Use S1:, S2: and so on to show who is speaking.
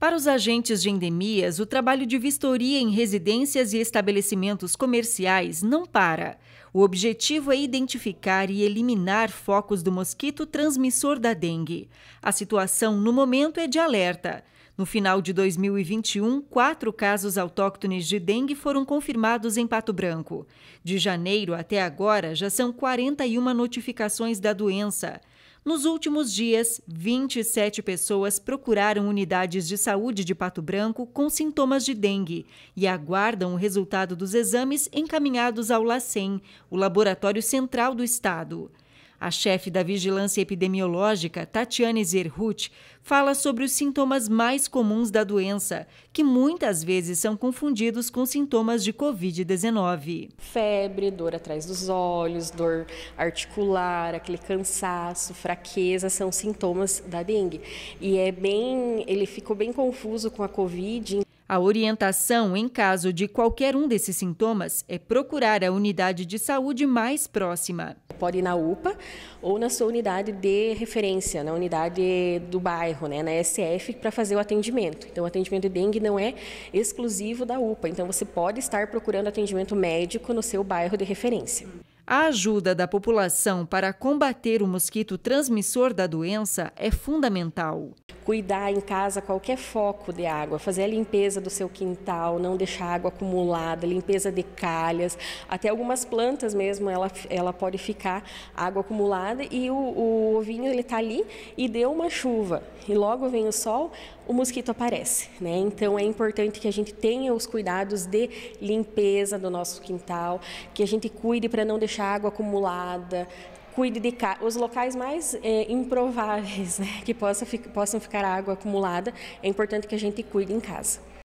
S1: Para os agentes de endemias, o trabalho de vistoria em residências e estabelecimentos comerciais não para. O objetivo é identificar e eliminar focos do mosquito transmissor da dengue. A situação no momento é de alerta. No final de 2021, quatro casos autóctones de dengue foram confirmados em Pato Branco. De janeiro até agora, já são 41 notificações da doença. Nos últimos dias, 27 pessoas procuraram unidades de saúde de Pato Branco com sintomas de dengue e aguardam o resultado dos exames encaminhados ao LACEN, o Laboratório Central do Estado. A chefe da Vigilância Epidemiológica, Tatiane Zerhut, fala sobre os sintomas mais comuns da doença, que muitas vezes são confundidos com sintomas de Covid-19.
S2: Febre, dor atrás dos olhos, dor articular, aquele cansaço, fraqueza, são sintomas da dengue. E é bem, ele ficou bem
S1: confuso com a Covid. A orientação, em caso de qualquer um desses sintomas, é procurar a unidade de saúde mais próxima. Pode ir na UPA ou na
S2: sua unidade de referência, na unidade do bairro, né, na SF, para fazer o atendimento. Então, o atendimento de dengue não é exclusivo da UPA, então você pode estar procurando atendimento
S1: médico no seu bairro de referência. A ajuda da população para combater o mosquito transmissor da doença é fundamental. Cuidar em casa qualquer
S2: foco de água, fazer a limpeza do seu quintal, não deixar água acumulada, limpeza de calhas, até algumas plantas mesmo, ela, ela pode ficar água acumulada e o, o ovinho ele está ali e deu uma chuva e logo vem o sol, o mosquito aparece, né? Então é importante que a gente tenha os cuidados de limpeza do nosso quintal, que a gente cuide para não deixar água acumulada, cuide de os locais mais é, improváveis né, que possa, fi... possam ficar água acumulada, é importante que a gente cuide em casa.